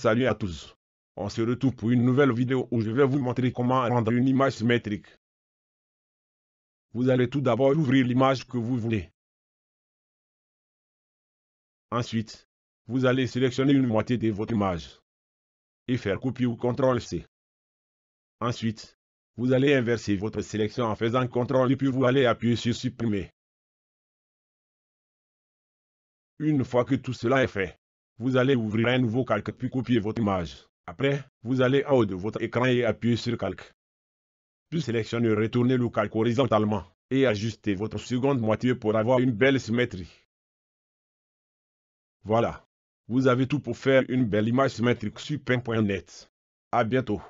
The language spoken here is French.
Salut à tous. On se retrouve pour une nouvelle vidéo où je vais vous montrer comment rendre une image symétrique. Vous allez tout d'abord ouvrir l'image que vous voulez. Ensuite, vous allez sélectionner une moitié de votre image et faire copier ou CTRL C. Ensuite, vous allez inverser votre sélection en faisant CTRL et puis vous allez appuyer sur supprimer. Une fois que tout cela est fait, vous allez ouvrir un nouveau calque puis copier votre image. Après, vous allez en haut de votre écran et appuyer sur calque. Puis sélectionnez retourner le calque horizontalement et ajustez votre seconde moitié pour avoir une belle symétrie. Voilà. Vous avez tout pour faire une belle image symétrique sur pain.net. À bientôt.